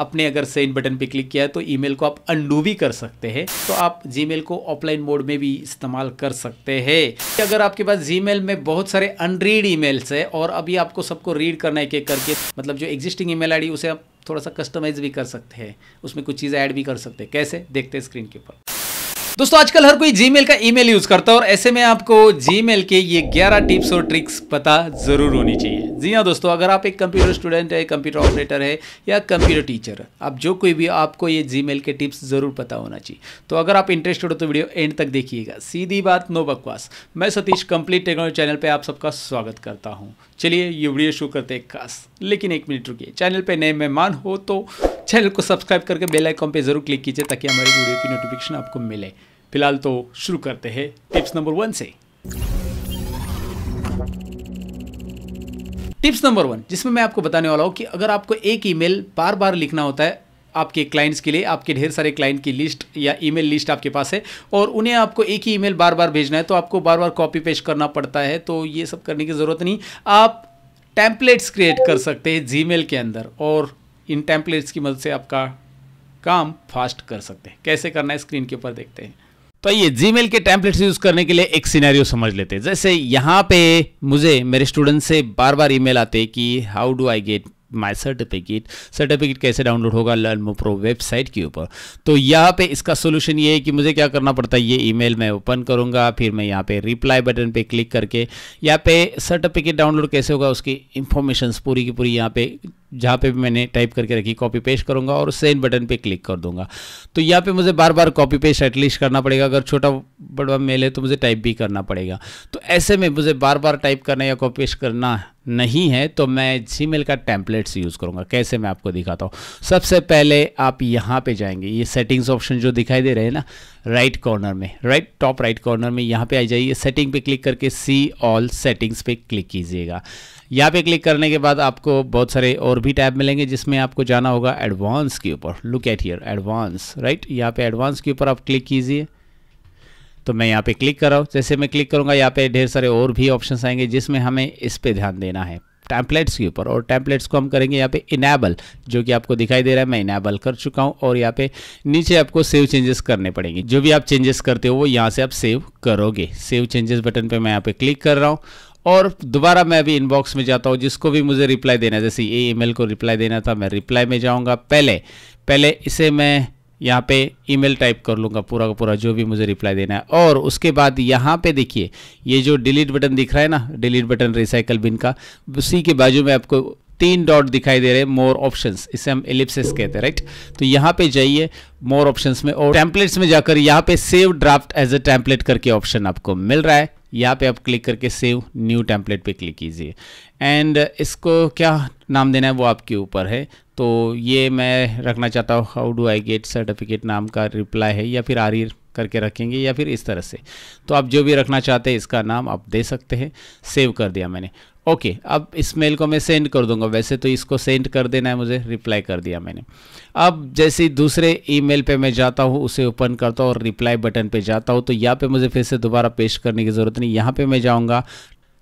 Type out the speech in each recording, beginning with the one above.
अपने अगर send button पे क्लिक किया है तो ईमेल को आप अंडू भी कर सकते हैं तो आप जीमेल को ऑफलाइन मोड में भी इस्तेमाल कर सकते हैं अगर आपके पास जीमेल में बहुत सारे अनरीड ईमेल्स है और अभी आपको सबको रीड करना है एक करके मतलब जो एग्जिस्टिंग ईमेल आईडी उसे आप थोड़ा सा कस्टमाइज भी कर सकते हैं उसमें कुछ चीज़ें ऐड भी कर सकते हैं कैसे देखते हैं स्क्रीन के ऊपर दोस्तों आजकल हर कोई जीमेल का ईमेल यूज करता है और ऐसे में आपको जीमेल के ये 11 टिप्स और ट्रिक्स पता जरूर होनी चाहिए जी हाँ दोस्तों अगर आप एक कंप्यूटर स्टूडेंट है कंप्यूटर ऑपरेटर है या कंप्यूटर टीचर आप जो कोई भी आपको ये जीमेल के टिप्स जरूर पता होना चाहिए तो अगर आप इंटरेस्टेड हो तो वीडियो एंड तक देखिएगा सीधी बात नो बकवास मैं सतीश कंप्लीट टेक्नोलॉजी चैनल पर आप सबका स्वागत करता हूँ चलिए ये वीडियो शुरू करते हैं खास लेकिन एक मिनट रुकिए चैनल पे नए मेहमान हो तो चैनल को सब्सक्राइब करके बेल आइकॉन पे ज़रूर क्लिक कीजिए ताकि हमारी वीडियो की नोटिफिकेशन आपको मिले फिलहाल तो शुरू करते हैं टिप्स नंबर वन से टिप्स नंबर वन जिसमें मैं आपको बताने वाला हूँ कि अगर आपको एक ईमेल बार बार लिखना होता है आपके क्लाइंट्स के लिए आपके ढेर सारे क्लाइंट की लिस्ट या ईमेल लिस्ट आपके पास है और उन्हें आपको एक ही ईमेल बार बार भेजना है तो आपको बार बार कॉपी पेश करना पड़ता है तो ये सब करने की ज़रूरत नहीं आप टैंपलेट्स क्रिएट कर सकते हैं जी के अंदर और इन टैंपलेट्स की मदद से आपका काम फास्ट कर सकते हैं कैसे करना है स्क्रीन के ऊपर देखते हैं तो जी मेल के टैंपलेट्स यूज करने के लिए एक सिनेरियो समझ लेते हैं जैसे यहाँ पे मुझे मेरे स्टूडेंट से बार बार ईमेल आते कि how do I get my certificate certificate कैसे डाउनलोड होगा लर्न प्रो वेबसाइट के ऊपर तो यहाँ पे इसका सोल्यूशन ये है कि मुझे क्या करना पड़ता है ये ईमेल मैं ओपन करूँगा फिर मैं यहाँ पे रिप्लाई बटन पे क्लिक करके यहाँ पे सर्टिफिकेट डाउनलोड कैसे होगा उसकी इंफॉर्मेशन पूरी की पूरी यहाँ पे जहाँ पे भी मैंने टाइप करके रखी कॉपी पेस्ट करूँगा और सेंड बटन पे क्लिक कर दूंगा तो यहाँ पे मुझे बार बार कॉपी पेस्ट एटलीस्ट करना पड़ेगा अगर छोटा बड़ा मेल है तो मुझे टाइप भी करना पड़ेगा तो ऐसे में मुझे बार बार टाइप करना या कॉपी पेस्ट करना नहीं है तो मैं जी का टैंपलेट्स यूज़ करूँगा कैसे मैं आपको दिखाता हूँ सबसे पहले आप यहाँ पर जाएंगे ये सेटिंग्स ऑप्शन जो दिखाई दे रहे हैं ना राइट कॉर्नर में राइट टॉप राइट कॉर्नर में यहाँ पर आ जाइए सेटिंग पे क्लिक करके सी ऑल सेटिंग्स पर क्लिक कीजिएगा यहाँ पे क्लिक करने के बाद आपको बहुत सारे और भी टैब मिलेंगे जिसमें आपको जाना होगा एडवांस के ऊपर look at here advance right यहाँ पे एडवांस के ऊपर आप क्लिक कीजिए तो मैं यहाँ पे क्लिक कर रहा हूँ जैसे मैं क्लिक करूँगा यहाँ पे ढेर सारे और भी ऑप्शंस आएंगे जिसमें हमें इस पर ध्यान देना है टैम्पलेट्स के ऊपर और टैम्पलेट्स को हम करेंगे यहाँ पे इनेबल जो कि आपको दिखाई दे रहा है मैं इनेबल कर चुका हूँ और यहाँ पे नीचे आपको सेव चेंजेस करने पड़ेंगे जो भी आप चेंजेस करते हो वो यहाँ से आप सेव करोगे सेव चेंजेस बटन पे मैं यहाँ पे क्लिक कर रहा हूँ और दोबारा मैं अभी इनबॉक्स में जाता हूँ जिसको भी मुझे रिप्लाई देना है जैसे ये मेल को रिप्लाई देना था मैं रिप्लाई में जाऊँगा पहले पहले इसे मैं यहाँ पे ईमेल टाइप कर लूँगा पूरा का पूरा जो भी मुझे रिप्लाई देना है और उसके बाद यहाँ पे देखिए ये जो डिलीट बटन दिख रहा है ना डिलीट बटन रिसाइकल बिन का उसी के बाजू में आपको तीन डॉट दिखाई दे रहे हैं मोर ऑप्शंस इसे हम एलिप्सिस कहते हैं राइट तो यहाँ पे जाइए मोर ऑप्शंस में और टैंपलेट्स में जाकर यहाँ पे save draft as a template करके ऑप्शन आपको मिल रहा है यहाँ पे आप क्लिक करके सेव न्यू टेम्पलेट पे क्लिक कीजिए एंड इसको क्या नाम देना है वो आपके ऊपर है तो ये मैं रखना चाहता हूँ how do I get certificate नाम का रिप्लाई है या फिर आर करके रखेंगे या फिर इस तरह से तो आप जो भी रखना चाहते हैं इसका नाम आप दे सकते हैं सेव कर दिया मैंने ओके okay, अब इस मेल को मैं सेंड कर दूंगा वैसे तो इसको सेंड कर देना है मुझे रिप्लाई कर दिया मैंने अब जैसे दूसरे ईमेल पे मैं जाता हूँ उसे ओपन करता हूँ और रिप्लाई बटन पे जाता हूँ तो यहाँ पे मुझे फिर से दोबारा पेश करने की ज़रूरत नहीं यहाँ पे मैं जाऊँगा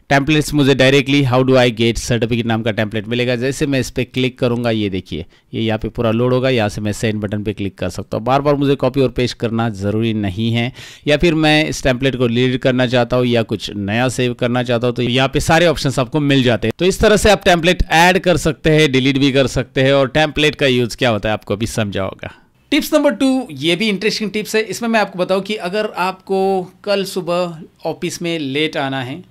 टेम्पलेट्स मुझे directly how do I get certificate नाम का टेम्पलेट मिलेगा जैसे मैं इस पर क्लिक करूँगा ये देखिए ये यहाँ पे पूरा लोड होगा यहाँ से मैं सेंड बटन पे क्लिक कर सकता हूँ बार बार मुझे कॉपी और पेस्ट करना ज़रूरी नहीं है या फिर मैं इस टेम्पलेट को लीड करना चाहता हूँ या कुछ नया सेव करना चाहता हूँ तो यहाँ पे सारे ऑप्शन आपको मिल जाते हैं तो इस तरह से आप टेम्पलेट ऐड कर सकते हैं डिलीट भी कर सकते हैं और टेम्पलेट का यूज़ क्या होता है आपको अभी समझा होगा टिप्स नंबर टू ये भी इंटरेस्टिंग टिप्स है इसमें मैं आपको बताऊं कि अगर आपको कल सुबह ऑफिस में लेट आना है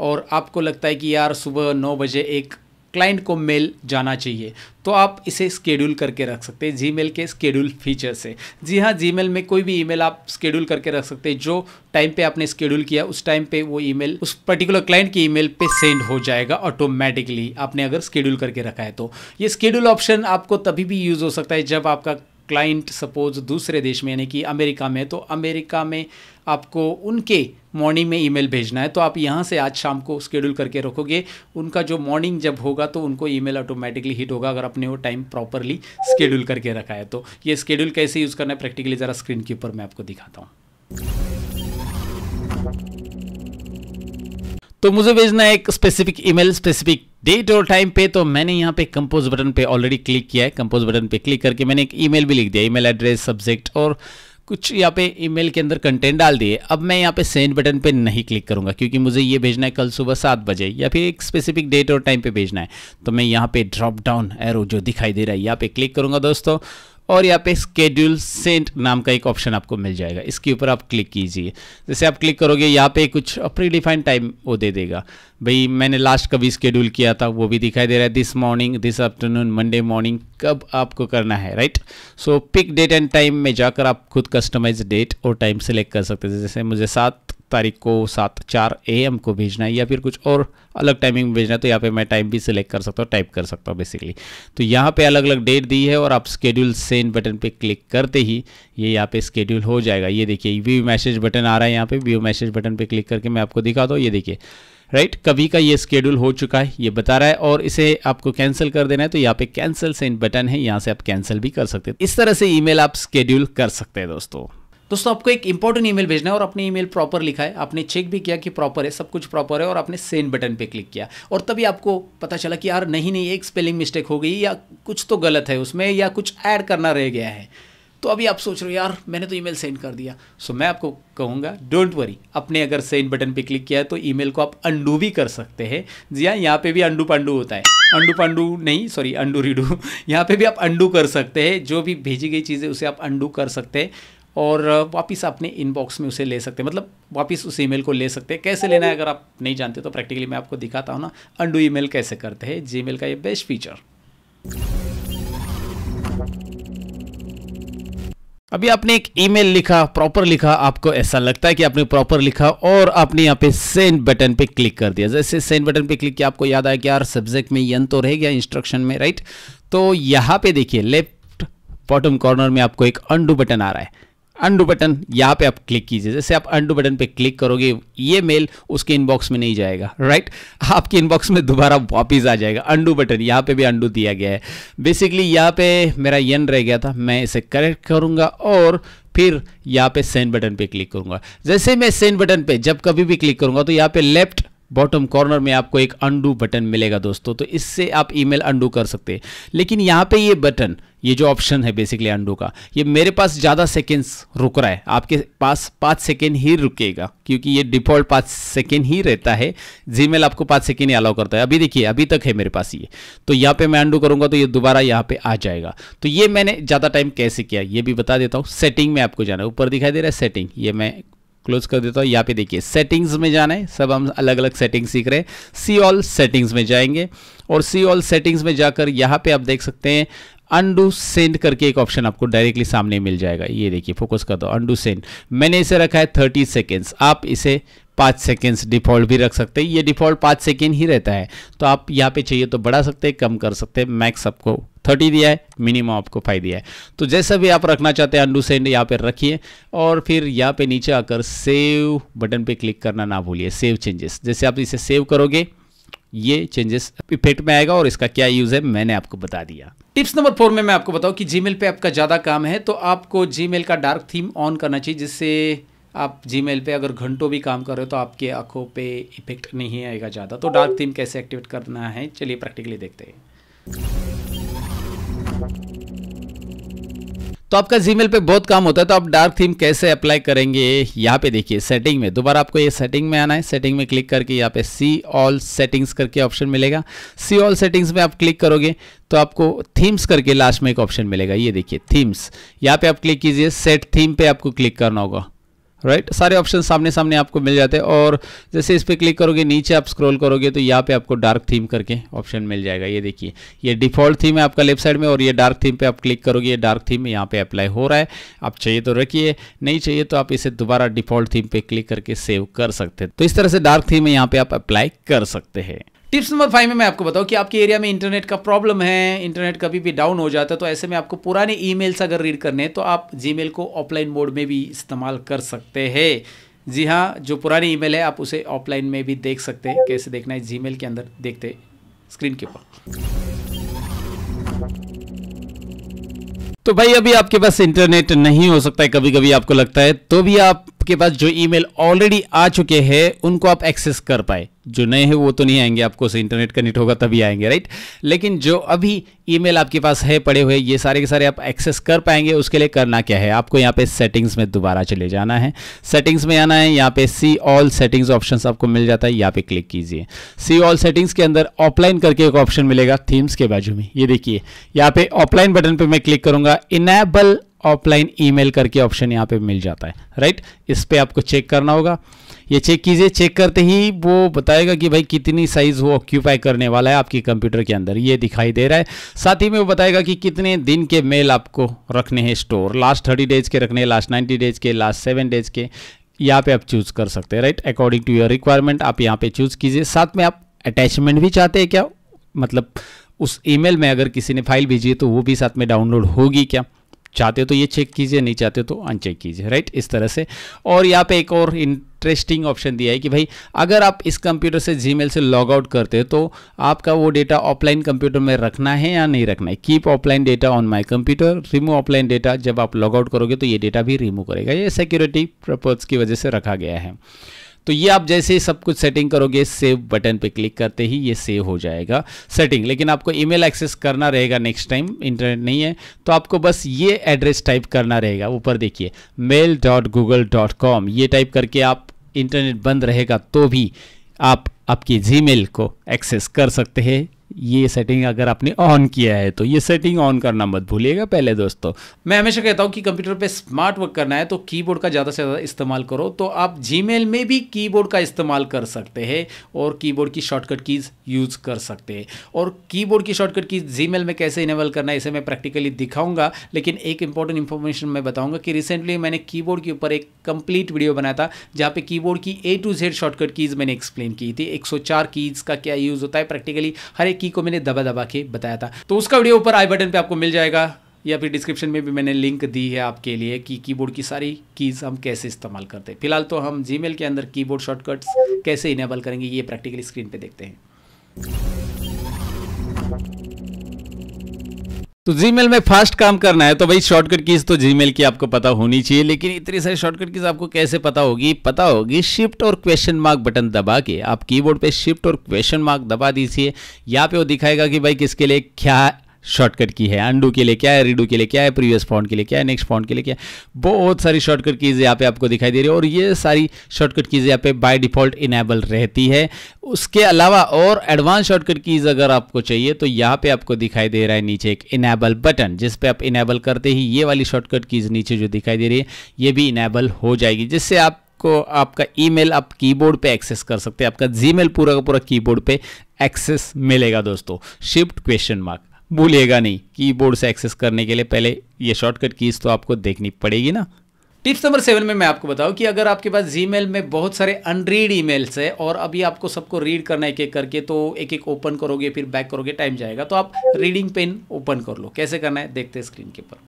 और आपको लगता है कि यार सुबह नौ बजे एक क्लाइंट को मेल जाना चाहिए तो आप इसे स्केड्यूल करके रख सकते हैं जीमेल के स्केड्यूल फीचर से जी हाँ जीमेल में कोई भी ईमेल आप स्केड्यूल करके रख सकते हैं जो टाइम पे आपने स्केड्यूल किया उस टाइम पे वो ईमेल उस पर्टिकुलर क्लाइंट की ईमेल पे सेंड हो जाएगा ऑटोमेटिकली आपने अगर स्केड्यूल करके रखा है तो ये स्केड्यूल ऑप्शन आपको तभी भी यूज़ हो सकता है जब आपका क्लाइंट सपोज दूसरे देश में यानी कि अमेरिका में तो अमेरिका में आपको उनके मॉर्निंग में ईमेल भेजना है तो आप यहाँ से आज शाम को स्केड्यूल करके रखोगे उनका जो मॉर्निंग जब होगा तो उनको ईमेल ऑटोमेटिकली हिट होगा अगर आपने वो टाइम प्रॉपरली स्केड्यूल करके रखा है तो ये स्केड्यूल कैसे यूज़ करना है प्रैक्टिकली ज़रा स्क्रीन के ऊपर मैं आपको दिखाता हूँ तो मुझे भेजना है एक स्पेसिफिक ईमेल स्पेसिफिक डेट और टाइम पे तो मैंने यहाँ पे कंपोज बटन पे ऑलरेडी क्लिक किया है कंपोज बटन पे क्लिक करके मैंने एक ईमेल भी लिख दिया ईमेल एड्रेस सब्जेक्ट और कुछ यहाँ पे ईमेल के अंदर कंटेंट डाल दिए अब मैं यहाँ पे सेंड बटन पे नहीं क्लिक करूँगा क्योंकि मुझे ये भेजना है कल सुबह सात बजे या फिर एक स्पेसिफिक डेट और टाइम पे भेजना है तो मैं यहाँ पे ड्रॉप डाउन एरो जो दिखाई दे रहा है यहाँ पे क्लिक करूँगा दोस्तों और यहाँ पे स्केड्यूल सेंट नाम का एक ऑप्शन आपको मिल जाएगा इसके ऊपर आप क्लिक कीजिए जैसे आप क्लिक करोगे यहाँ पे कुछ प्री डिफाइंड टाइम वो दे देगा भाई मैंने लास्ट कभी स्केड्यूल किया था वो भी दिखाई दे रहा है this morning this afternoon Monday morning कब आपको करना है right so pick date and time में जाकर आप खुद कस्टमाइज डेट और टाइम सेलेक्ट कर सकते हैं जैसे मुझे सात तारीख को सात चार ए एम को भेजना है या फिर कुछ और अलग टाइमिंग में भेजना है तो यहाँ पे मैं टाइम भी सिलेक्ट कर सकता हूँ टाइप कर सकता हूँ बेसिकली तो यहाँ पे अलग अलग डेट दी है और आप स्केड्यूल सेंड बटन पे क्लिक करते ही ये यहाँ पे स्केड्यूल हो जाएगा ये देखिए व्यू मैसेज बटन आ रहा है यहाँ पे व्यू मैसेज बटन पर क्लिक करके मैं आपको दिखा दूँ ये देखिए राइट right? कभी का ये स्केड्यूल हो चुका है ये बता रहा है और इसे आपको कैंसिल कर देना है तो यहाँ पे कैंसिल सेंड बटन है यहाँ से आप कैंसिल भी कर सकते हैं इस तरह से ईमेल आप स्केड्यूल कर सकते हैं दोस्तों दोस्तों आपको एक इंपॉर्टेंट ईमेल भेजना है और अपने ईमेल प्रॉपर लिखा है आपने चेक भी किया कि प्रॉपर है सब कुछ प्रॉपर है और आपने सेंड बटन पे क्लिक किया और तभी आपको पता चला कि यार नहीं नहीं एक स्पेलिंग मिस्टेक हो गई या कुछ तो गलत है उसमें या कुछ ऐड करना रह गया है तो अभी आप सोच रहे हो यार मैंने तो ईमेल सेंड कर दिया सो मैं आपको कहूँगा डोंट वरी अपने अगर सेंड बटन पे क्लिक किया है तो ईमेल को आप अंडू भी कर सकते हैं जी हाँ यहाँ पे भी अंडू पांडू होता है अंडू पांडू नहीं सॉरी अंडू रीडू यहाँ पे भी आप अंडू कर सकते हैं जो भी भेजी गई चीज़ें उसे आप अंडू कर सकते हैं और वापस अपने इनबॉक्स में उसे ले सकते हैं मतलब वापस उस ईमेल को ले सकते हैं कैसे लेना है अगर आप नहीं जानते तो प्रैक्टिकली मैं आपको दिखाता हूँ ना अंडू ईमेल कैसे करते हैं जीमेल का ये बेस्ट फीचर अभी आपने एक ईमेल लिखा प्रॉपर लिखा आपको ऐसा लगता है कि आपने प्रॉपर लिखा और आपने यहाँ पे सेंड बटन पे क्लिक कर दिया जैसे सेंड बटन पे क्लिक किया आपको याद आया कि यार सब्जेक्ट में यन तो रह गया इंस्ट्रक्शन में राइट तो यहाँ पे देखिए लेफ्ट बॉटम कॉर्नर में आपको एक अंडू बटन आ रहा है अंडू बटन यहाँ पे आप क्लिक कीजिए जैसे आप अंडू बटन पे क्लिक करोगे ये मेल उसके इनबॉक्स में नहीं जाएगा राइट आपके इनबॉक्स में दोबारा वापिस आ जाएगा अंडू बटन यहाँ पे भी अंडू दिया गया है बेसिकली यहाँ पे मेरा यन रह गया था मैं इसे करेक्ट करूँगा और फिर यहाँ पे सेंड बटन पे क्लिक करूंगा जैसे मैं सेंड बटन पे जब कभी भी क्लिक करूंगा तो यहाँ पे लेफ्ट बॉटम कॉर्नर में आपको एक अंडू बटन मिलेगा दोस्तों तो इससे आप ईमेल अंडू कर सकते हैं लेकिन यहाँ पे ये बटन ये जो ऑप्शन है बेसिकली अंडू का ये मेरे पास ज़्यादा सेकेंड्स रुक रहा है आपके पास पाँच सेकेंड ही रुकेगा क्योंकि ये डिफ़ॉल्ट पाँच सेकेंड ही रहता है जीमेल आपको पाँच सेकेंड ही अलाउ करता है अभी देखिए अभी तक है मेरे पास ये तो यहाँ पे मैं अंडू करूँगा तो ये दोबारा यहाँ पे आ जाएगा तो ये मैंने ज़्यादा टाइम कैसे किया ये भी बता देता हूँ सेटिंग में आपको जाना है ऊपर दिखाई दे रहा है सेटिंग ये मैं क्लोज कर देता हूँ यहाँ पे देखिए सेटिंग्स में जाना है सब हम अलग अलग सेटिंग्स सीख रहे हैं सी ऑल सेटिंग्स में जाएंगे और सी ऑल सेटिंग्स में जाकर यहाँ पे आप देख सकते हैं अंडू सेंड करके एक ऑप्शन आपको डायरेक्टली सामने मिल जाएगा ये देखिए फोकस कर दो अंडू सेंड मैंने इसे रखा है थर्टी सेकेंड्स आप इसे पाँच सेकेंड्स डिफ़ॉल्ट भी रख सकते हैं ये डिफ़ॉल्ट पाँच सेकेंड ही रहता है तो आप यहाँ पे चाहिए तो बढ़ा सकते हैं कम कर सकते हैं मैक्स आपको थर्टी दिया है मिनिमम आपको फाइव दिया है तो जैसा भी आप रखना चाहते हैं अंडू सेंड यहाँ पे रखिए और फिर यहाँ पे नीचे आकर सेव बटन पे क्लिक करना ना भूलिए सेव चेंजेस जैसे आप इसे सेव करोगे ये चेंजेस इफेक्ट में आएगा और इसका क्या यूज़ है मैंने आपको बता दिया टिप्स नंबर फोर में मैं आपको बताऊँ कि जीमेल पे आपका ज़्यादा काम है तो आपको जीमेल का डार्क थीम ऑन करना चाहिए जिससे आप जीमेल पे अगर घंटों भी काम कर रहे हो तो आपके आंखों पे इफेक्ट नहीं आएगा ज़्यादा तो डार्क थीम कैसे एक्टिवेट करना है चलिए प्रैक्टिकली देखते हैं तो आपका जीमेल पे बहुत काम होता है तो आप डार्क थीम कैसे अप्लाई करेंगे यहाँ पे देखिए सेटिंग में दोबारा आपको ये सेटिंग में आना है सेटिंग में क्लिक करके यहाँ पे सी ऑल सेटिंग्स करके ऑप्शन मिलेगा सी ऑल सेटिंग्स में आप क्लिक करोगे तो आपको थीम्स करके लास्ट में एक ऑप्शन मिलेगा ये देखिए थीम्स यहाँ पे आप क्लिक कीजिए सेट थीम पे आपको क्लिक करना होगा राइट right? सारे ऑप्शन सामने सामने आपको मिल जाते हैं और जैसे इस पर क्लिक करोगे नीचे आप स्क्रॉल करोगे तो यहाँ पे आपको डार्क थीम करके ऑप्शन मिल जाएगा ये देखिए ये डिफॉल्ट थीम है आपका लेफ्ट साइड में और ये डार्क थीम पे आप क्लिक करोगे ये डार्क थीम यहाँ पे अप्लाई हो रहा है आप चाहिए तो रखिए नहीं चाहिए तो आप इसे दोबारा डिफॉल्ट थीम पे क्लिक करके सेव कर सकते हैं तो इस तरह से डार्क थीम यहाँ पे आप अप्लाई कर सकते हैं टिप्स नंबर फाइव में मैं आपको बताऊँ कि आपके एरिया में इंटरनेट का प्रॉब्लम है इंटरनेट कभी भी डाउन हो जाता है तो ऐसे में आपको पुराने ईमेल्स अगर रीड करने हैं तो आप जीमेल को ऑफलाइन मोड में भी इस्तेमाल कर सकते हैं जी हाँ जो पुरानी ईमेल है आप उसे ऑफलाइन में भी देख सकते हैं कैसे देखना है जीमेल के अंदर देखते स्क्रीन के ऊपर तो भाई अभी आपके पास इंटरनेट नहीं हो सकता है कभी कभी आपको लगता है तो भी आप आपके पास जो ईमेल ऑलरेडी आ चुके हैं उनको आप एक्सेस कर पाए जो नए हैं वो तो नहीं आएंगे आपको से इंटरनेट कनेक्ट होगा तभी आएंगे राइट लेकिन जो अभी ईमेल आपके पास है पड़े हुए ये सारे के सारे आप एक्सेस कर पाएंगे उसके लिए करना क्या है आपको यहाँ पे सेटिंग्स में दोबारा चले जाना है सेटिंग्स में आना है यहाँ पे सी ऑल सेटिंग्स ऑप्शन आपको मिल जाता है यहाँ पे क्लिक कीजिए सी ऑल सेटिंग्स के अंदर ऑफलाइन करके एक ऑप्शन मिलेगा थीम्स के बाजू में ये देखिए यहाँ पे ऑफलाइन बटन पर मैं क्लिक करूंगा इनेबल ऑफलाइन ईमेल करके ऑप्शन यहाँ पे मिल जाता है राइट इस पर आपको चेक करना होगा ये चेक कीजिए चेक करते ही वो बताएगा कि भाई कितनी साइज़ वो ऑक्यूपाई करने वाला है आपके कंप्यूटर के अंदर ये दिखाई दे रहा है साथ ही में वो बताएगा कि कितने दिन के मेल आपको रखने हैं स्टोर लास्ट थर्टी डेज के रखने हैं लास्ट नाइन्टी डेज के लास्ट सेवन डेज के यहाँ पे आप चूज़ कर सकते हैं right according to your requirement आप यहाँ पे चूज़ कीजिए साथ में आप अटैचमेंट भी चाहते हैं क्या मतलब उस ईमेल में अगर किसी ने फाइल भेजी है तो वो भी साथ में डाउनलोड होगी क्या चाहते हो तो ये चेक कीजिए नहीं चाहते तो अनचेक कीजिए राइट इस तरह से और यहाँ पे एक और इंटरेस्टिंग ऑप्शन दिया है कि भाई अगर आप इस कंप्यूटर से जीमेल से लॉग आउट करते हैं तो आपका वो डेटा ऑफलाइन कंप्यूटर में रखना है या नहीं रखना है keep offline data on my computer remove offline data जब आप लॉग आउट करोगे तो ये डेटा भी रिमूव करेगा ये सिक्योरिटी पर्पज की वजह से रखा गया है तो ये आप जैसे ही सब कुछ सेटिंग करोगे सेव बटन पे क्लिक करते ही ये सेव हो जाएगा सेटिंग लेकिन आपको ईमेल एक्सेस करना रहेगा नेक्स्ट टाइम इंटरनेट नहीं है तो आपको बस ये एड्रेस टाइप करना रहेगा ऊपर देखिए mail dot Google dot com ये टाइप करके आप इंटरनेट बंद रहेगा तो भी आप आपकी जी को एक्सेस कर सकते हैं ये सेटिंग अगर आपने ऑन किया है तो ये सेटिंग ऑन करना मत भूलिएगा पहले दोस्तों मैं हमेशा कहता हूँ कि कंप्यूटर पे स्मार्ट वर्क करना है तो कीबोर्ड का ज़्यादा से ज़्यादा इस्तेमाल करो तो आप जी में भी कीबोर्ड का इस्तेमाल कर सकते हैं और कीबोर्ड की शॉर्टकट कीज़ यूज़ कर सकते हैं और कीबोर्ड की शॉर्टकट कीज जी में कैसे इनेबल करना है इसे मैं प्रैक्टिकली दिखाऊंगा लेकिन एक इंपॉर्टेंट इन्फॉर्मेशन मैं बताऊँगा कि रिसेंटली मैंने कीबोर्ड के ऊपर एक कंप्लीट वीडियो बनाया था जहाँ पे कीबोर्ड की A to Z shortcut keys मैंने एक्सप्लेन की थी 104 कीज़ का क्या यूज़ होता है प्रैक्टिकली हर एक की को मैंने दबा दबा के बताया था तो उसका वीडियो ऊपर आई बटन पर आपको मिल जाएगा या फिर डिस्क्रिप्शन में भी मैंने लिंक दी है आपके लिए कि कीबोर्ड की सारी कीज़ हम कैसे इस्तेमाल करते हैं फिलहाल तो हम जीमेल के अंदर कीबोर्ड शॉर्टकट्स कैसे इनेबल करेंगे ये प्रैक्टिकली स्क्रीन पे देखते हैं तो जीमेल में फास्ट काम करना है तो भाई शॉर्टकट कीज तो जीमेल की आपको पता होनी चाहिए लेकिन इतनी सारी शॉर्टकट कीज आपको कैसे पता होगी पता होगी शिफ्ट और क्वेश्चन मार्क बटन दबा के आप कीबोर्ड पे शिफ्ट और क्वेश्चन मार्क दबा दीजिए यहाँ पे वो दिखाएगा कि भाई किसके लिए क्या शॉर्टकट की है अंडू के लिए क्या है रीडू के लिए क्या है प्रीवियस फॉन्ट के लिए क्या है नेक्स्ट फॉन्ट के लिए क्या है बहुत सारी शॉर्टकट कीज़ यहाँ पे आपको दिखाई दे रही है और ये सारी शॉर्टकट कीज़ यहाँ पे बाय डिफ़ॉल्ट इनेबल रहती है उसके अलावा और एडवांस शॉर्टकट कीज़ अगर आपको चाहिए तो यहाँ पे आपको दिखाई दे रहा है नीचे एक इनेबल बटन जिस पर आप इनेबल करते ही ये वाली शॉर्टकट कीज़ नीचे जो दिखाई दे रही है ये भी इनेबल हो जाएगी जिससे आप को आपका ईमेल आप कीबोर्ड पे एक्सेस कर सकते हैं आपका जीमेल पूरा का पूरा कीबोर्ड पे एक्सेस मिलेगा दोस्तों शिफ्ट क्वेश्चन मार्क भूलिएगा नहीं कीबोर्ड से एक्सेस करने के लिए पहले ये शॉर्टकट कीज़ तो आपको देखनी पड़ेगी ना टिप्स नंबर सेवन में मैं आपको बताऊं कि अगर आपके पास जी में बहुत सारे अनरीड मेल्स है और अभी आपको सबको रीड करना है एक एक करके तो एक एक ओपन करोगे फिर बैक करोगे टाइम जाएगा तो आप रीडिंग पेन ओपन कर लो कैसे करना है देखते हैं स्क्रीन के ऊपर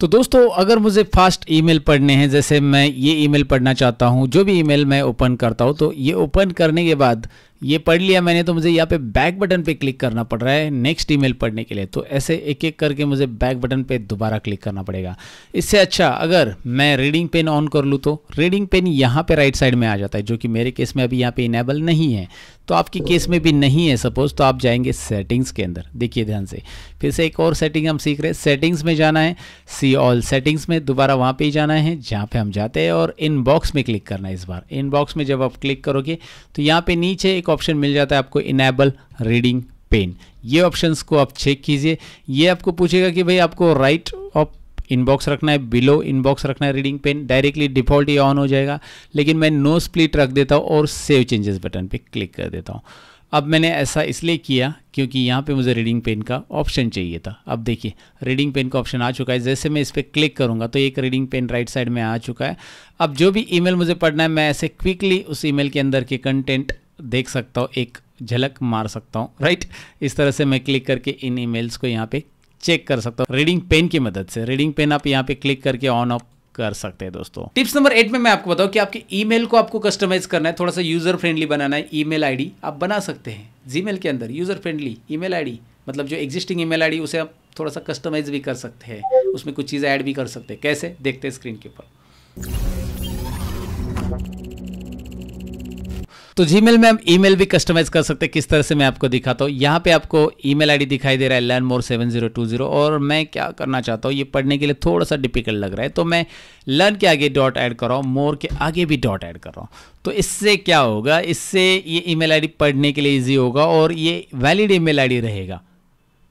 तो दोस्तों अगर मुझे फास्ट ईमेल पढ़ने हैं जैसे मैं ये ईमेल पढ़ना चाहता हूं जो भी ईमेल मैं ओपन करता हूं तो ये ओपन करने के बाद ये पढ़ लिया मैंने तो मुझे यहाँ पे बैक बटन पे क्लिक करना पड़ रहा है नेक्स्ट ईमेल पढ़ने के लिए तो ऐसे एक एक करके मुझे बैक बटन पे दोबारा क्लिक करना पड़ेगा इससे अच्छा अगर मैं रीडिंग पेन ऑन कर लूँ तो रीडिंग पेन यहाँ पे राइट साइड में आ जाता है जो कि मेरे केस में अभी यहाँ पे इनेबल नहीं है तो आपके केस तो में भी नहीं है सपोज तो आप जाएंगे सेटिंग्स के अंदर देखिए ध्यान से फिर से एक और सेटिंग हम सीख रहे हैं सेटिंग्स में जाना है सी ऑल सेटिंग्स में दोबारा वहाँ पे ही जाना है जहाँ पे हम जाते हैं और इनबॉक्स में क्लिक करना है इस बार इनबॉक्स में जब आप क्लिक करोगे तो यहाँ पे नीचे एक ऑप्शन मिल जाता है आपको इनेबल रीडिंग पेन ये ऑप्शंस को आप चेक कीजिए ये आपको पूछेगा कि भाई आपको राइट ऑफ इनबॉक्स रखना है बिलो इनबॉक्स रखना है रीडिंग पेन डायरेक्टली डिफॉल्ट ही ऑन हो जाएगा लेकिन मैं नो स्प्लिट रख देता हूँ और सेव चेंजेस बटन पर क्लिक कर देता हूँ अब मैंने ऐसा इसलिए किया क्योंकि यहाँ पे मुझे रीडिंग पेन का ऑप्शन चाहिए था अब देखिए रीडिंग पेन का ऑप्शन आ चुका है जैसे मैं इस पर क्लिक करूँगा तो एक रीडिंग पेन राइट साइड में आ चुका है अब जो भी ईमेल मुझे पढ़ना है मैं ऐसे क्विकली उस ईमेल के अंदर के कंटेंट देख सकता हूँ एक झलक मार सकता हूँ राइट इस तरह से मैं क्लिक करके इन ईमेल्स को यहाँ पे चेक कर सकता हूँ रीडिंग पेन की मदद से रीडिंग पेन आप यहाँ पे क्लिक करके ऑन ऑफ कर सकते हैं दोस्तों टिप्स नंबर एट में मैं आपको बताऊँ कि आपके ईमेल को आपको कस्टमाइज करना है थोड़ा सा यूजर फ्रेंडली बनाना है ईमेल आईडी आप बना सकते हैं जीमेल के अंदर यूजर फ्रेंडली ईमेल आईडी मतलब जो एग्जिस्टिंग ईमेल आईडी उसे आप थोड़ा सा कस्टमाइज भी कर सकते हैं उसमें कुछ चीज़ें ऐड भी कर सकते हैं कैसे देखते हैं स्क्रीन के ऊपर तो मेल में हम मेल भी कस्टमाइज कर सकते हैं किस तरह से मैं आपको दिखाता हूँ यहाँ पे आपको ई मेल दिखाई दे रहा है learn more seven zero two zero और मैं क्या करना चाहता हूँ ये पढ़ने के लिए थोड़ा सा डिफिकल्ट लग रहा है तो मैं लर्न के आगे डॉट ऐड कर रहा हूँ मोर के आगे भी डॉट ऐड कर रहा हूँ तो इससे क्या होगा इससे ये ई मेल पढ़ने के लिए ईजी होगा और ये वैलिड ई मेल रहेगा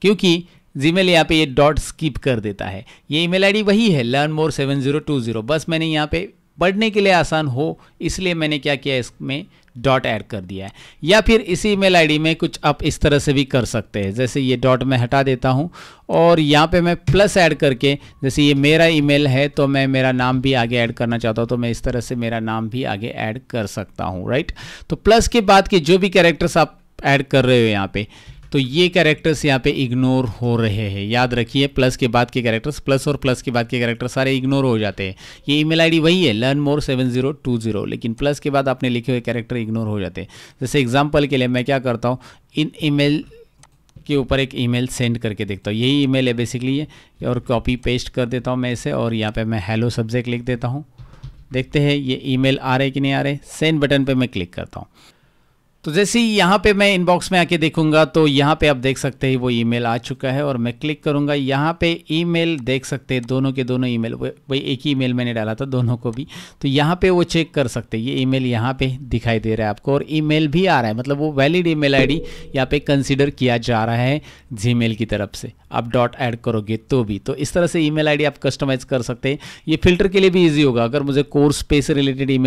क्योंकि जी मेल यहाँ पे ये डॉट स्कीप कर देता है ये ई मेल वही है learn more seven zero two zero बस मैंने यहाँ पे पढ़ने के लिए आसान हो इसलिए मैंने क्या किया इसमें डॉट ऐड कर दिया है या फिर इसी ईमेल आईडी में कुछ आप इस तरह से भी कर सकते हैं जैसे ये डॉट मैं हटा देता हूँ और यहाँ पे मैं प्लस ऐड करके जैसे ये मेरा ईमेल है तो मैं मेरा नाम भी आगे ऐड करना चाहता हूँ तो मैं इस तरह से मेरा नाम भी आगे ऐड कर सकता हूँ राइट तो प्लस के बाद के जो भी कैरेक्टर्स आप ऐड कर रहे हो यहाँ पे तो ये कैरेक्टर्स यहाँ पे इग्नोर हो रहे हैं याद रखिए प्लस के बाद के कैरेक्टर्स प्लस और प्लस के बाद के कैरेक्टर्स सारे इग्नोर हो जाते हैं ये ईमेल आईडी वही है learn more seven zero two zero लेकिन प्लस के बाद आपने लिखे हुए कैरेक्टर इग्नोर हो जाते हैं जैसे एग्जाम्पल के लिए मैं क्या करता हूँ इन ईमेल के ऊपर एक ईमेल सेंड करके देखता हूँ यही ईमेल है बेसिकली ये और कॉपी पेस्ट कर देता हूँ मैं इसे और यहाँ पर मैं हेलो सब्जेक्ट लिख देता हूँ देखते हैं ये ईमेल आ रहे कि नहीं आ रहे सेंड बटन पर मैं क्लिक करता हूँ तो जैसे ही यहाँ पे मैं इनबॉक्स में आके देखूंगा तो यहाँ पे आप देख सकते हैं वो ईमेल आ चुका है और मैं क्लिक करूँगा यहाँ पे ईमेल देख सकते हैं दोनों के दोनों ईमेल वही एक ही ईमेल मैंने डाला था दोनों को भी तो यहाँ पे वो चेक कर सकते हैं ये ईमेल यहाँ पे दिखाई दे रहा है आपको और ई भी आ रहा है मतलब वो वैलिड ई मेल यहाँ पे कंसिडर किया जा रहा है जी की तरफ से आप डॉट ऐड करोगे तो भी तो इस तरह से ई मेल आप कस्टमाइज़ कर सकते हैं ये फिल्टर के लिए भी ईजी होगा अगर मुझे कोर्स पे से रिलेटेड ई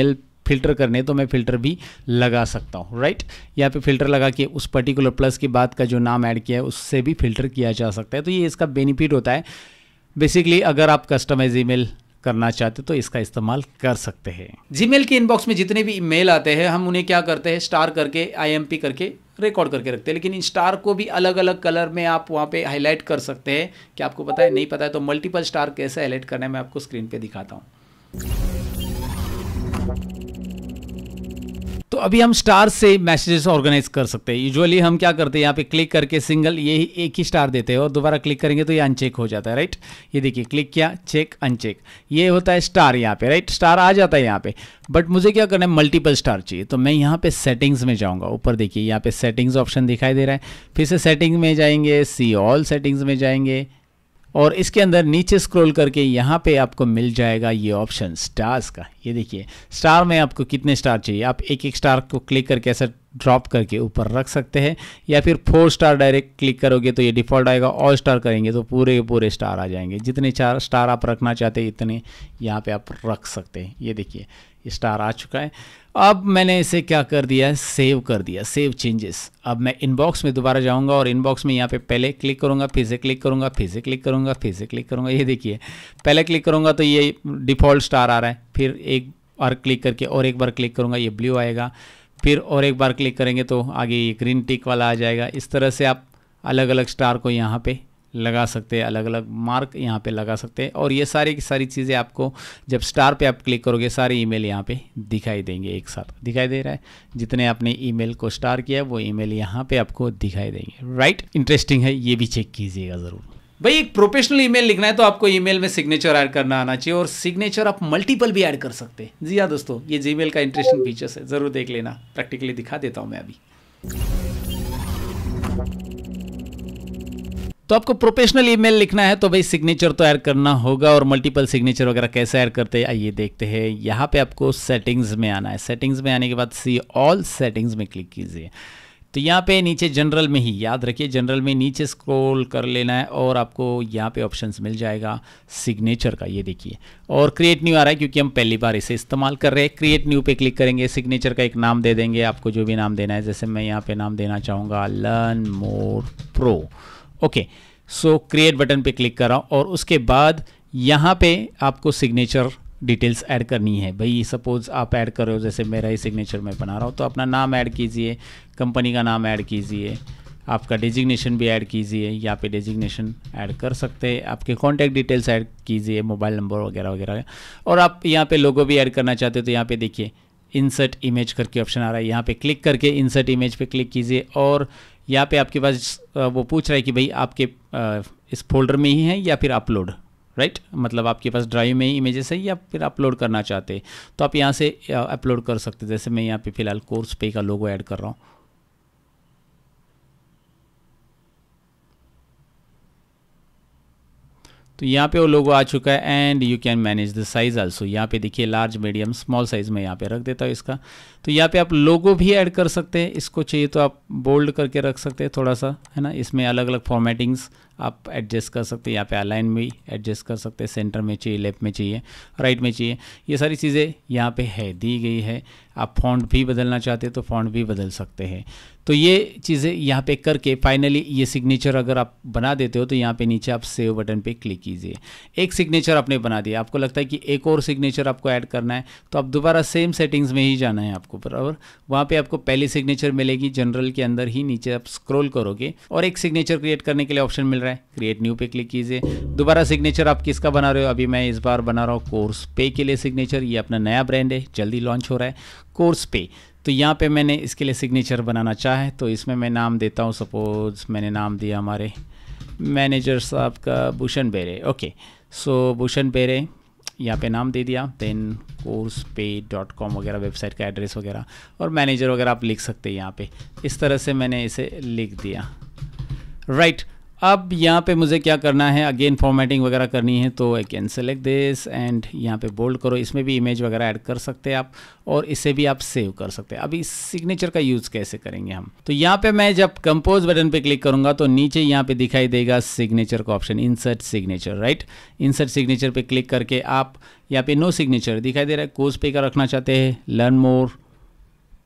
फिल्टर करने तो मैं फिल्टर भी लगा सकता हूँ राइट यहाँ पे फिल्टर लगा के उस पर्टिकुलर प्लस की बात का जो नाम ऐड किया है उससे भी फिल्टर किया जा सकता है तो ये इसका बेनिफिट होता है बेसिकली अगर आप कस्टमाइज ईमेल करना चाहते तो इसका इस्तेमाल कर सकते हैं जीमेल के इनबॉक्स में जितने भी मेल आते हैं हम उन्हें क्या करते हैं स्टार करके आईएमपी करके रिकॉर्ड करके रखते हैं लेकिन इन स्टार को भी अलग अलग कलर में आप वहाँ पे हाईलाइट कर सकते हैं क्या आपको पता है नहीं पता है तो मल्टीपल स्टार कैसे हाईलाइट करना है मैं आपको स्क्रीन पर दिखाता हूँ तो अभी हम स्टार से मैसेजेस ऑर्गेनाइज कर सकते हैं यूजुअली हम क्या करते हैं यहाँ पे क्लिक करके सिंगल ये एक ही स्टार देते हैं और दोबारा क्लिक करेंगे तो ये अनचेक हो जाता है राइट ये देखिए क्लिक किया चेक अनचेक ये होता है स्टार यहाँ पे राइट स्टार आ जाता है यहाँ पे बट मुझे क्या करना है मल्टीपल स्टार चाहिए तो मैं यहाँ पे सेटिंग्स में जाऊँगा ऊपर देखिए यहाँ पे सेटिंग्स ऑप्शन दिखाई दे रहा है फिर से सेटिंग में जाएंगे सी ऑल सेटिंग्स में जाएंगे और इसके अंदर नीचे स्क्रॉल करके यहाँ पे आपको मिल जाएगा ये ऑप्शन स्टार्स का ये देखिए स्टार में आपको कितने स्टार चाहिए आप एक एक स्टार को क्लिक करके ऐसा ड्रॉप करके ऊपर रख सकते हैं या फिर फोर स्टार डायरेक्ट क्लिक करोगे तो ये डिफ़ॉल्ट आएगा ऑल स्टार करेंगे तो पूरे पूरे स्टार आ जाएंगे जितने चार स्टार आप रखना चाहते हैं इतने यहाँ पर आप रख सकते हैं ये देखिए ये स्टार आ चुका है अब मैंने इसे क्या कर दिया है सेव कर दिया सेव चेंजेस अब मैं इनबॉक्स में दोबारा जाऊंगा और इनबॉक्स में यहाँ पे पहले क्लिक करूंगा फिर से क्लिक करूंगा फिर से क्लिक करूंगा फिर से क्लिक करूंगा ये देखिए पहले क्लिक करूंगा तो ये डिफ़ॉल्ट स्टार आ रहा है फिर एक बार क्लिक करके और एक बार क्लिक करूंगा ये ब्लू आएगा फिर और एक बार क्लिक करेंगे तो आगे ये ग्रीन टिक वाला आ जाएगा इस तरह से आप अलग अलग स्टार को यहाँ पर लगा सकते हैं अलग अलग मार्क यहाँ पे लगा सकते हैं और ये सारी की सारी चीज़ें आपको जब स्टार पे आप क्लिक करोगे सारे ईमेल यहाँ पर दिखाई देंगे एक साथ दिखाई दे रहा है जितने आपने ईमेल को स्टार किया वो ईमेल यहाँ पर आपको दिखाई देंगे राइट इंटरेस्टिंग है ये भी चेक कीजिएगा ज़रूर भाई एक प्रोफेशनल ईमेल लिखना है तो आपको ईमेल में सिग्नेचर ऐड करना आना चाहिए और सिग्नेचर आप मल्टीपल भी ऐड कर सकते हैं जी हाँ दोस्तों ये जीमेल का इंटरेस्टिंग फीचर्स है ज़रूर देख लेना प्रैक्टिकली दिखा देता हूँ मैं अभी तो आपको प्रोफेशनल ईमेल लिखना है तो भाई सिग्नेचर तो ऐड करना होगा और मल्टीपल सिग्नेचर वगैरह कैसे ऐड करते हैं आइए देखते हैं यहाँ पे आपको सेटिंग्स में आना है सेटिंग्स में आने के बाद सी ऑल सेटिंग्स में क्लिक कीजिए तो यहाँ पे नीचे जनरल में ही याद रखिए जनरल में नीचे स्क्रोल कर लेना है और आपको यहाँ पे ऑप्शंस मिल जाएगा सिग्नेचर का ये देखिए और क्रिएट न्यू आ रहा है क्योंकि हम पहली बार इसे इस्तेमाल कर रहे हैं क्रिएट न्यू पे क्लिक करेंगे सिग्नेचर का एक नाम दे देंगे आपको जो भी नाम देना है जैसे मैं यहाँ पे नाम देना चाहूँगा learn more pro okay so create button पे क्लिक करा और उसके बाद यहाँ पे आपको सिग्नेचर डिटेल्स ऐड करनी है भाई सपोज़ आप ऐड कर रहे हो जैसे मेरा ही सिग्नेचर मैं बना रहा हूँ तो अपना नाम ऐड कीजिए कंपनी का नाम ऐड कीजिए आपका डिजिग्नेशन भी ऐड कीजिए यहाँ पे डिजिग्नेशन ऐड कर सकते हैं आपके कॉन्टैक्ट डिटेल्स ऐड कीजिए मोबाइल नंबर वगैरह वगैरह और आप यहाँ पे लोगो भी ऐड करना चाहते हो तो यहाँ पे देखिए इंसर्ट इमेज करके ऑप्शन आ रहा है यहाँ पे क्लिक करके इंसर्ट इमेज पे क्लिक कीजिए और यहाँ पे आपके पास वो पूछ रहा है कि भाई आपके इस फोल्डर में ही है या फिर अपलोड राइट मतलब आपके पास ड्राइव में ही इमेजेस है या फिर अपलोड करना चाहते हैं तो आप यहाँ से अपलोड कर सकते हैं जैसे मैं यहाँ पे फिलहाल कोर्स पे का लोगो ऐड कर रहा हूँ तो यहाँ पे वो लोगो आ चुका है and you can manage the size also यहाँ पे देखिए लार्ज मीडियम स्मॉल साइज़ में यहाँ पे रख देता हूँ इसका तो यहाँ पे आप लोगो भी ऐड कर सकते हैं इसको चाहिए तो आप बोल्ड करके रख सकते हैं थोड़ा सा है ना इसमें अलग अलग फॉर्मेटिंग्स आप एडजस्ट कर सकते हैं यहाँ पे अलाइन भी एडजस्ट कर सकते हैं सेंटर में चाहिए लेफ्ट में चाहिए राइट में चाहिए ये सारी चीज़ें यहाँ पे है दी गई है आप फॉन्ट भी बदलना चाहते हैं तो फॉन्ट भी बदल सकते हैं तो ये चीज़ें यहाँ पे करके फाइनली ये सिग्नेचर अगर आप बना देते हो तो यहाँ पे नीचे आप सेव बटन पे क्लिक कीजिए एक सिग्नेचर आपने बना दिया आपको लगता है कि एक और सिग्नेचर आपको ऐड करना है तो आप दोबारा सेम सेटिंग्स में ही जाना है आपको बराबर वहाँ पे आपको पहली सिग्नेचर मिलेगी जनरल के अंदर ही नीचे आप स्क्रोल करोगे और एक सिग्नेचर क्रिएट करने के लिए ऑप्शन मिल रहा है रहा है क्रिएट न्यू पे क्लिक कीजिए दोबारा सिग्नेचर आप किसका बना रहे हो अभी मैं इस बार बना रहा हूँ कोर्स पे के लिए सिग्नेचर ये अपना नया ब्रांड है जल्दी लॉन्च हो रहा है कोर्स पे तो यहाँ पे मैंने इसके लिए सिग्नेचर बनाना चाहे तो इसमें मैं नाम देता हूँ सपोज़ मैंने नाम दिया हमारे मैनेजर साहब का भूषण बेरे ओके सो भूषण बेरे यहाँ पे नाम दे दिया देन कोर्स पे डॉट कॉम वगैरह वेबसाइट का एड्रेस वगैरह और मैनेजर वगैरह आप लिख सकते हैं यहाँ पे इस तरह से मैंने इसे लिख दिया राइट right. अब यहाँ पे मुझे क्या करना है अगेन फॉर्मेटिंग वगैरह करनी है तो I can select this and यहाँ पे बोल्ड करो इसमें भी इमेज वगैरह ऐड कर सकते हैं आप और इसे भी आप सेव कर सकते हैं अभी सिग्नेचर का यूज़ कैसे करेंगे हम तो यहाँ पे मैं जब कंपोज बटन पे क्लिक करूँगा तो नीचे यहाँ पे दिखाई देगा सिग्नेचर का option insert signature right insert signature पर क्लिक करके आप यहाँ पे नो सिग्नेचर दिखाई दे रहा है कोर्स पे का रखना चाहते हैं लर्न मोर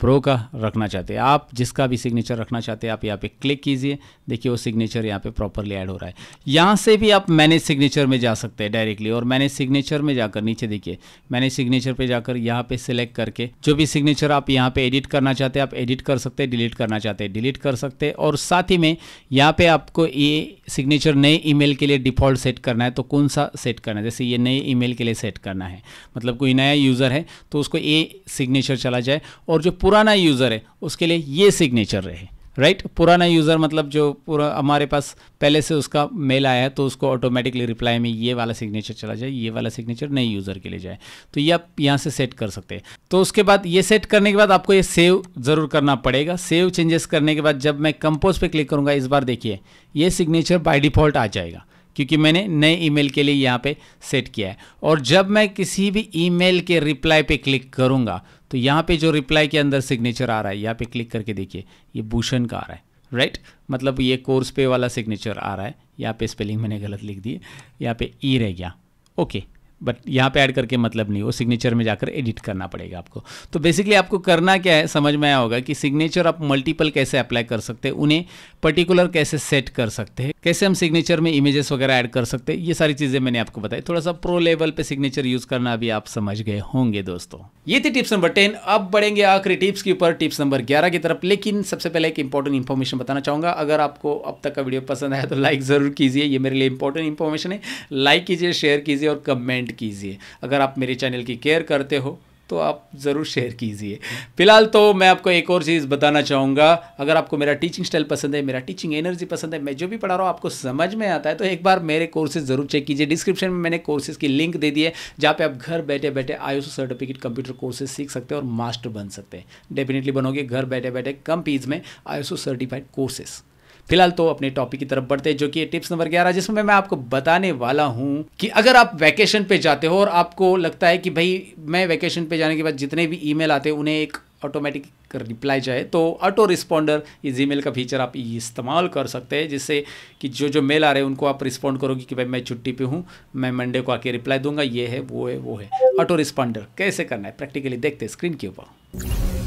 प्रो का रखना चाहते हैं आप जिसका भी सिग्नेचर रखना चाहते हैं आप यहाँ पे क्लिक कीजिए देखिए वो सिग्नेचर यहाँ पे प्रॉपरली ऐड हो रहा है यहाँ से भी आप मैनेज सिग्नेचर में जा सकते हैं डायरेक्टली और मैनेज सिग्नेचर में जाकर नीचे देखिए मैनेज सिग्नेचर पे जाकर यहाँ पे सिलेक्ट करके जो भी सिग्नेचर आप यहाँ पे एडिट करना चाहते हैं आप एडिट कर सकते हैं डिलीट करना चाहते हैं डिलीट कर सकते हैं और साथ ही में यहाँ पे आपको ये सिग्नेचर नए ई के लिए डिफॉल्ट सेट करना है तो कौन सा सेट करना है जैसे ये नए ई के लिए सेट करना है मतलब कोई नया यूज़र है तो उसको ये सिग्नेचर चला जाए और जो पुराना यूज़र है उसके लिए ये सिग्नेचर रहे राइट right? पुराना यूज़र मतलब जो पूरा हमारे पास पहले से उसका मेल आया है तो उसको ऑटोमेटिकली रिप्लाई में ये वाला सिग्नेचर चला जाए ये वाला सिग्नेचर नए यूज़र के लिए जाए तो ये आप यहाँ से सेट कर सकते हैं तो उसके बाद ये सेट करने के बाद आपको ये सेव ज़रूर करना पड़ेगा सेव चेंजेस करने के बाद जब मैं कंपोज पे क्लिक करूँगा इस बार देखिए ये सिग्नेचर बाय डिफ़ॉल्ट आ जाएगा क्योंकि मैंने नए ईमेल के लिए यहाँ पे सेट किया है और जब मैं किसी भी ईमेल के रिप्लाई पे क्लिक करूँगा तो यहाँ पे जो रिप्लाई के अंदर सिग्नेचर आ रहा है यहाँ पे क्लिक करके देखिए ये भूषण का आ रहा है राइट right? मतलब ये कोर्स पे वाला सिग्नेचर आ रहा है यहाँ पे स्पेलिंग मैंने गलत लिख दी यहाँ पे ई e रह गया ओके बट यहाँ पे ऐड करके मतलब नहीं वो सिग्नेचर में जाकर एडिट करना पड़ेगा आपको तो बेसिकली आपको करना क्या है समझ में आया होगा कि सिग्नेचर आप मल्टीपल कैसे अप्लाई कर सकते हैं उन्हें पर्टिकुलर कैसे सेट कर सकते हैं कैसे हम सिग्नेचर में इमेजेस वगैरह ऐड कर सकते हैं ये सारी चीज़ें मैंने आपको बताई थोड़ा सा प्रो लेवल पे सिग्नेचर यूज़ करना भी आप समझ गए होंगे दोस्तों ये थी टिप्स नंबर टेन अब बढ़ेंगे आखिरी टिप्स के ऊपर टिप्स नंबर ग्यारह की तरफ लेकिन सबसे पहले एक इंपॉर्टेंट इन्फॉर्मेशन बताना चाहूँगा अगर आपको अब तक का वीडियो पसंद आया तो लाइक ज़रूर कीजिए ये मेरे लिए इंपॉर्टेंट इन्फॉर्मेशन है लाइक कीजिए शेयर कीजिए और कमेंट कीजिए अगर आप मेरे चैनल की केयर करते हो तो आप ज़रूर शेयर कीजिए फिलहाल तो मैं आपको एक और चीज़ बताना चाहूँगा अगर आपको मेरा टीचिंग स्टाइल पसंद है मेरा टीचिंग एनर्जी पसंद है मैं जो भी पढ़ा रहा हूँ आपको समझ में आता है तो एक बार मेरे कोर्सेज ज़रूर चेक कीजिए डिस्क्रिप्शन में मैंने कोर्सेज की लिंक दे दी है जहाँ पे आप घर बैठे बैठे आई सर्टिफिकेट कंप्यूटर कोर्सेज सीख सकते हैं और मास्टर बन सकते हैं डेफिनेटली बनोगे घर बैठे बैठे कम फीस में आई सर्टिफाइड कोर्सेज़ फिलहाल तो अपने टॉपिक की तरफ बढ़ते हैं जो कि टिप्स नंबर ग्यारह जिसमें मैं आपको बताने वाला हूँ कि अगर आप वैकेशन पे जाते हो और आपको लगता है कि भाई मैं वैकेशन पे जाने के बाद जितने भी ईमेल आते हैं उन्हें एक ऑटोमेटिक रिप्लाई जाए तो ऑटो रिस्पॉन्डर इस ईमेल का फीचर आप इस्तेमाल कर सकते हैं जिससे कि जो जो मेल आ रहे हैं उनको आप रिस्पॉन्ड करोगे कि भाई मैं छुट्टी पे हूँ मैं मंडे को आके रिप्लाई दूंगा ये है वो है वो है ऑटो रिस्पॉन्डर कैसे करना है प्रैक्टिकली देखते हैं स्क्रीन के ऊपर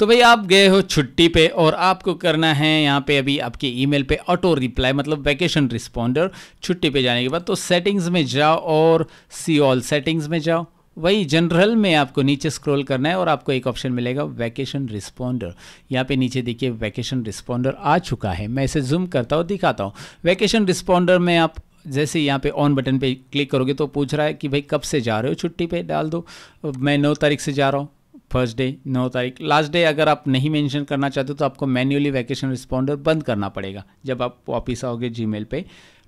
तो भाई आप गए हो छुट्टी पे और आपको करना है यहाँ पे अभी आपके ईमेल पे ऑटो रिप्लाई मतलब वैकेशन रिस्पॉन्डर छुट्टी पे जाने के बाद तो सेटिंग्स में जाओ और सी ऑल सेटिंग्स में जाओ वही जनरल में आपको नीचे स्क्रॉल करना है और आपको एक ऑप्शन मिलेगा वैकेशन रिस्पॉन्डर यहाँ पे नीचे देखिए वैकेशन रिस्पॉन्डर आ चुका है मैं इसे जूम करता हूँ दिखाता हूँ वैकेशन रिस्पॉन्डर में आप जैसे यहाँ पे ऑन बटन पे क्लिक करोगे तो पूछ रहा है कि भाई कब से जा रहे हो छुट्टी पे डाल दो मैं नौ तारीख से जा रहा हूँ फर्स्ट डे नौ तारीख लास्ट डे अगर आप नहीं मेंशन करना चाहते तो आपको मैन्युअली वैकेशन रिस्पॉन्डर बंद करना पड़ेगा जब आप वापिस आओगे पर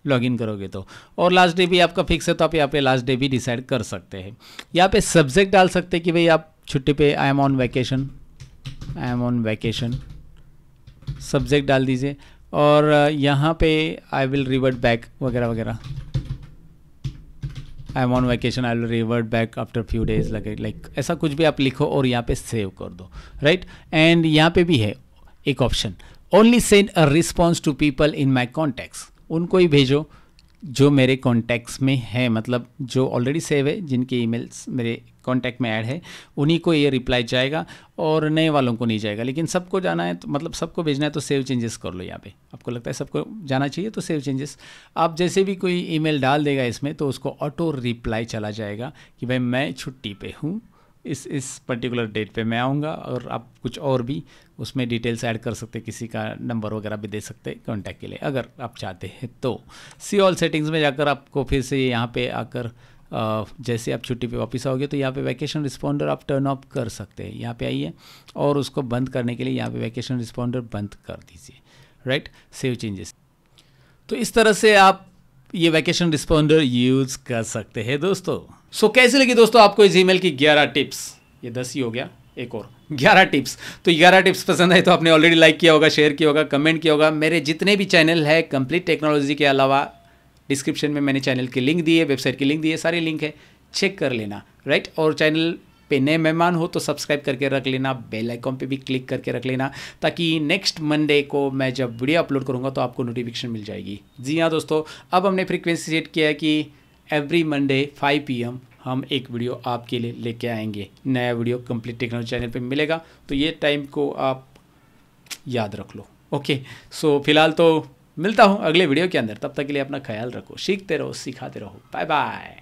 लॉग लॉगिन करोगे तो और लास्ट डे भी आपका फिक्स है तो आप यहाँ पे लास्ट डे भी डिसाइड कर सकते हैं यहाँ पे सब्जेक्ट डाल सकते हैं कि भाई आप छुट्टी पे I am on vacation I am on vacation subject डाल दीजिए और यहाँ पे आई विल रिवर्ट बैक वगैरह वगैरह I am on vacation I will revert back after few days लगे लाइक ऐसा कुछ भी आप लिखो और यहाँ पे सेव कर दो राइट एंड यहाँ पे भी है एक option only send a response to people in my contact उनको ही भेजो जो मेरे कॉन्टैक्ट्स में है मतलब जो ऑलरेडी सेव है जिनके ईमेल्स मेरे कॉन्टैक्ट में ऐड है उन्हीं को ये रिप्लाई जाएगा और नए वालों को नहीं जाएगा लेकिन सबको जाना है तो मतलब सबको भेजना है तो सेव चेंजेस कर लो यहाँ पे आपको लगता है सबको जाना चाहिए तो सेव चेंजेस आप जैसे भी कोई ईमेल डाल देगा इसमें तो उसको ऑटो रिप्लाई चला जाएगा कि भाई मैं छुट्टी पे हूँ इस इस पर्टिकुलर डेट पे मैं आऊँगा और आप कुछ और भी उसमें डिटेल्स ऐड कर सकते किसी का नंबर वगैरह भी दे सकते कॉन्टैक्ट के लिए अगर आप चाहते हैं तो सी ऑल सेटिंग्स में जाकर आपको फिर से यहाँ पे आकर जैसे आप छुट्टी पे वापस आओगे तो यहाँ पे वैकेशन रिस्पॉन्डर आप टर्न ऑफ कर सकते हैं यहाँ पर आइए और उसको बंद करने के लिए यहाँ पर वैकेशन रिस्पॉन्डर बंद कर दीजिए राइट सेव चेंजेस तो इस तरह से आप ये वैकेशन रिस्पॉन्डर यूज़ कर सकते हैं दोस्तों सो so, कैसे लगी दोस्तों आपको इस ईमेल की ग्यारह टिप्स ये दस ही हो गया एक और ग्यारह टिप्स तो ग्यारह टिप्स पसंद आए तो आपने ऑलरेडी लाइक किया होगा शेयर किया होगा कमेंट किया होगा मेरे जितने भी चैनल है कंप्लीट टेक्नोलॉजी के अलावा डिस्क्रिप्शन में मैंने चैनल की लिंक दी है वेबसाइट की लिंक दी है सारी लिंक है चेक कर लेना राइट और चैनल पे नए मेहमान हो तो सब्सक्राइब करके रख लेना बेल आइकॉन पे भी क्लिक करके रख लेना ताकि नेक्स्ट मंडे को मैं जब वीडियो अपलोड करूँगा तो आपको नोटिफिकेशन मिल जाएगी जी हाँ दोस्तों अब हमने फ्रीक्वेंसी सेट किया है कि एवरी मंडे 5 पीएम हम एक वीडियो आपके लिए लेके आएंगे नया वीडियो कंप्लीट टेक्नोलॉजी चैनल पे मिलेगा तो ये टाइम को आप याद रख लो ओके सो फिलहाल तो मिलता हूँ अगले वीडियो के अंदर तब तक के लिए अपना ख्याल रखो सीखते रहो सिखाते रहो बाय बाय